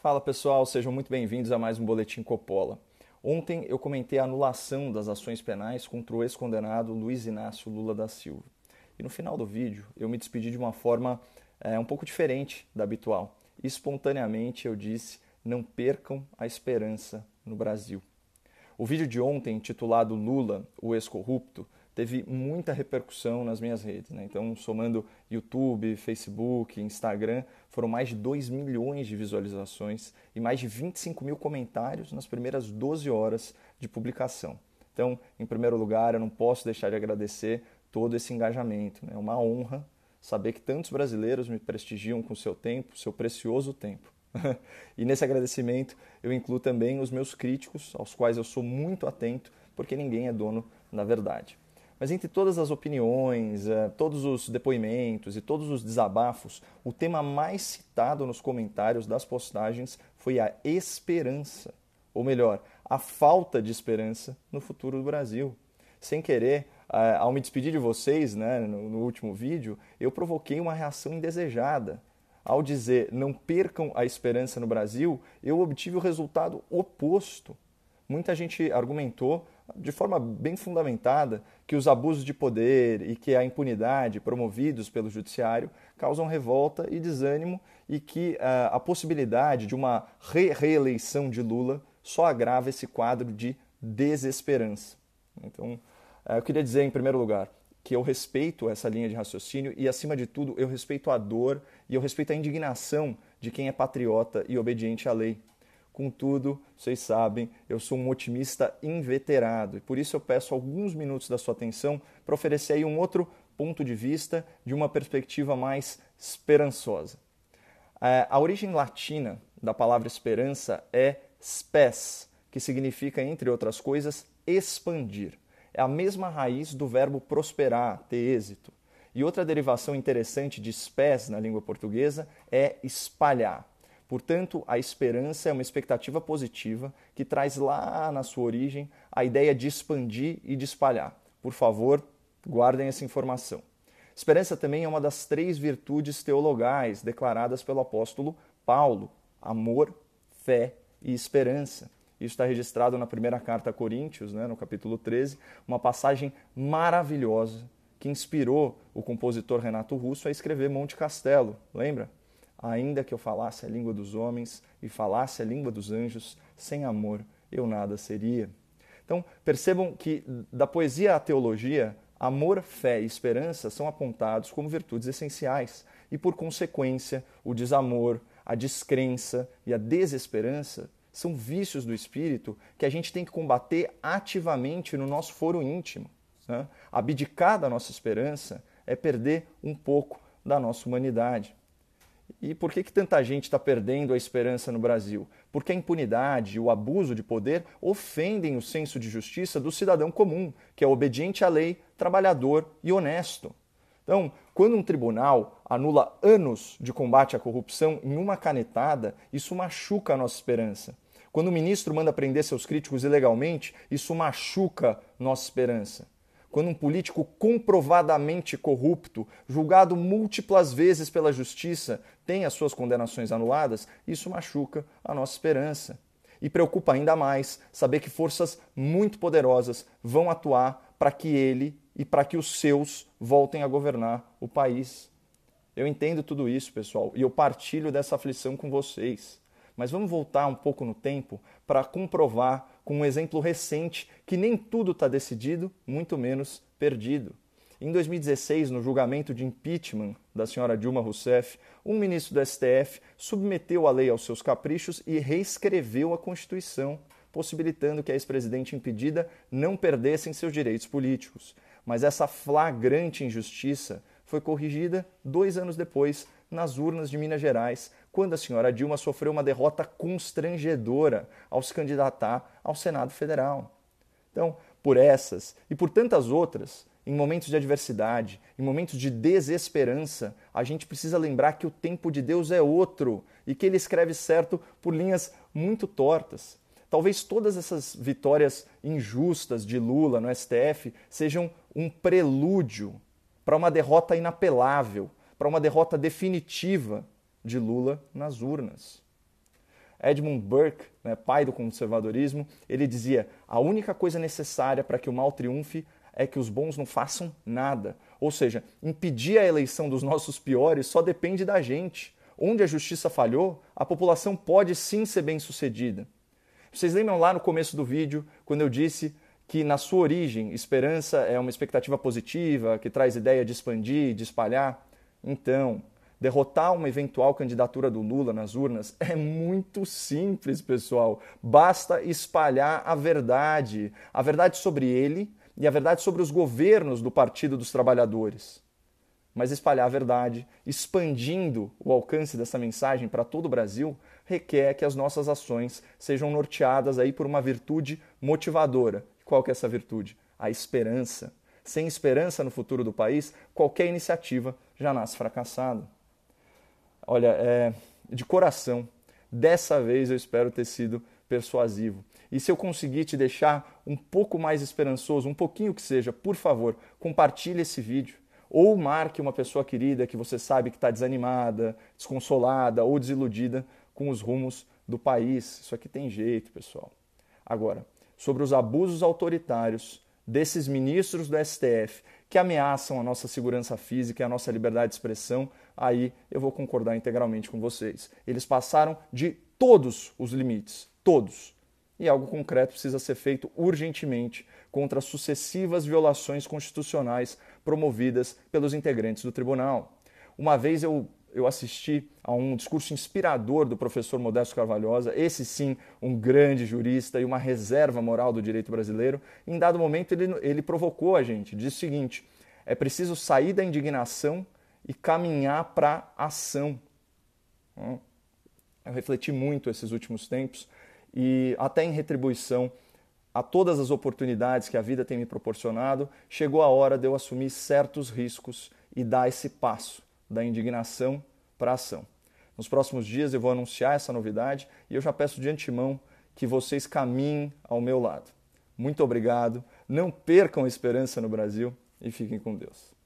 Fala pessoal, sejam muito bem-vindos a mais um Boletim Copola. Ontem eu comentei a anulação das ações penais contra o ex-condenado Luiz Inácio Lula da Silva. E no final do vídeo eu me despedi de uma forma é, um pouco diferente da habitual. Espontaneamente eu disse: não percam a esperança no Brasil. O vídeo de ontem, titulado Lula, o ex-corrupto, teve muita repercussão nas minhas redes. Né? Então, somando YouTube, Facebook, Instagram, foram mais de 2 milhões de visualizações e mais de 25 mil comentários nas primeiras 12 horas de publicação. Então, em primeiro lugar, eu não posso deixar de agradecer todo esse engajamento. Né? É uma honra saber que tantos brasileiros me prestigiam com seu tempo, seu precioso tempo. e nesse agradecimento eu incluo também os meus críticos, aos quais eu sou muito atento, porque ninguém é dono da verdade. Mas entre todas as opiniões, eh, todos os depoimentos e todos os desabafos, o tema mais citado nos comentários das postagens foi a esperança, ou melhor, a falta de esperança no futuro do Brasil. Sem querer, eh, ao me despedir de vocês né, no último vídeo, eu provoquei uma reação indesejada. Ao dizer não percam a esperança no Brasil, eu obtive o resultado oposto. Muita gente argumentou de forma bem fundamentada que os abusos de poder e que a impunidade promovidos pelo judiciário causam revolta e desânimo e que a, ah, a possibilidade de uma re reeleição de Lula só agrava esse quadro de desesperança. Então, ah, eu queria dizer em primeiro lugar que eu respeito essa linha de raciocínio e acima de tudo eu respeito a dor e eu respeito a indignação de quem é patriota e obediente à lei, Contudo, vocês sabem, eu sou um otimista inveterado e por isso eu peço alguns minutos da sua atenção para oferecer aí um outro ponto de vista de uma perspectiva mais esperançosa. É, a origem latina da palavra esperança é spes, que significa, entre outras coisas, expandir. É a mesma raiz do verbo prosperar, ter êxito. E outra derivação interessante de spes na língua portuguesa é espalhar. Portanto, a esperança é uma expectativa positiva que traz lá na sua origem a ideia de expandir e de espalhar. Por favor, guardem essa informação. Esperança também é uma das três virtudes teologais declaradas pelo apóstolo Paulo: amor, fé e esperança. Isso está registrado na primeira carta a Coríntios, né, no capítulo 13, uma passagem maravilhosa que inspirou o compositor Renato Russo a escrever Monte Castelo, lembra? ainda que eu falasse a língua dos homens e falasse a língua dos anjos, sem amor eu nada seria. Então, percebam que da poesia à teologia, amor, fé e esperança são apontados como virtudes essenciais, e por consequência, o desamor, a descrença e a desesperança são vícios do espírito que a gente tem que combater ativamente no nosso foro íntimo. Né? Abdicar da nossa esperança é perder um pouco da nossa humanidade. E por que, que tanta gente está perdendo a esperança no Brasil? Porque a impunidade e o abuso de poder ofendem o senso de justiça do cidadão comum, que é obediente à lei, trabalhador e honesto. Então, quando um tribunal anula anos de combate à corrupção em uma canetada, isso machuca a nossa esperança. Quando o ministro manda prender seus críticos ilegalmente, isso machuca nossa esperança quando um político comprovadamente corrupto, julgado múltiplas vezes pela justiça, tem as suas condenações anuladas, isso machuca a nossa esperança. E preocupa ainda mais saber que forças muito poderosas vão atuar para que ele e para que os seus voltem a governar o país. Eu entendo tudo isso, pessoal, e eu partilho dessa aflição com vocês. Mas vamos voltar um pouco no tempo para comprovar com um exemplo recente que nem tudo está decidido, muito menos perdido. Em 2016, no julgamento de impeachment da senhora Dilma Rousseff, um ministro do STF submeteu a lei aos seus caprichos e reescreveu a Constituição, possibilitando que a ex-presidente impedida não perdesse seus direitos políticos. Mas essa flagrante injustiça foi corrigida dois anos depois nas urnas de Minas Gerais, quando a senhora Dilma sofreu uma derrota constrangedora ao se candidatar ao Senado Federal. Então, por essas e por tantas outras, em momentos de adversidade, em momentos de desesperança, a gente precisa lembrar que o tempo de Deus é outro e que ele escreve certo por linhas muito tortas. Talvez todas essas vitórias injustas de Lula no STF sejam um prelúdio para uma derrota inapelável para uma derrota definitiva de Lula nas urnas. Edmund Burke, né, pai do conservadorismo, ele dizia: a única coisa necessária para que o mal triunfe é que os bons não façam nada. Ou seja, impedir a eleição dos nossos piores só depende da gente. Onde a justiça falhou, a população pode sim ser bem sucedida. Vocês lembram lá no começo do vídeo, quando eu disse que, na sua origem, esperança é uma expectativa positiva, que traz ideia de expandir, de espalhar? Então, derrotar uma eventual candidatura do Lula nas urnas é muito simples, pessoal. Basta espalhar a verdade, a verdade sobre ele e a verdade sobre os governos do Partido dos Trabalhadores. Mas espalhar a verdade, expandindo o alcance dessa mensagem para todo o Brasil, requer que as nossas ações sejam norteadas aí por uma virtude motivadora. Qual que é essa virtude? A esperança. Sem esperança no futuro do país, qualquer iniciativa já nasce fracassado. Olha, é, de coração, dessa vez eu espero ter sido persuasivo. E se eu conseguir te deixar um pouco mais esperançoso, um pouquinho que seja, por favor, compartilhe esse vídeo. Ou marque uma pessoa querida que você sabe que está desanimada, desconsolada ou desiludida com os rumos do país. Isso aqui tem jeito, pessoal. Agora, sobre os abusos autoritários desses ministros do STF, que ameaçam a nossa segurança física e a nossa liberdade de expressão, aí eu vou concordar integralmente com vocês. Eles passaram de todos os limites, todos. E algo concreto precisa ser feito urgentemente contra sucessivas violações constitucionais promovidas pelos integrantes do tribunal. Uma vez eu eu assisti a um discurso inspirador do professor Modesto Carvalhosa, esse sim, um grande jurista e uma reserva moral do direito brasileiro. Em dado momento, ele, ele provocou a gente, diz o seguinte: é preciso sair da indignação e caminhar para a ação. Hum. Eu refleti muito esses últimos tempos e, até em retribuição a todas as oportunidades que a vida tem me proporcionado, chegou a hora de eu assumir certos riscos e dar esse passo da indignação para a ação. Nos próximos dias eu vou anunciar essa novidade e eu já peço de antemão que vocês caminhem ao meu lado. Muito obrigado, não percam a esperança no Brasil e fiquem com Deus.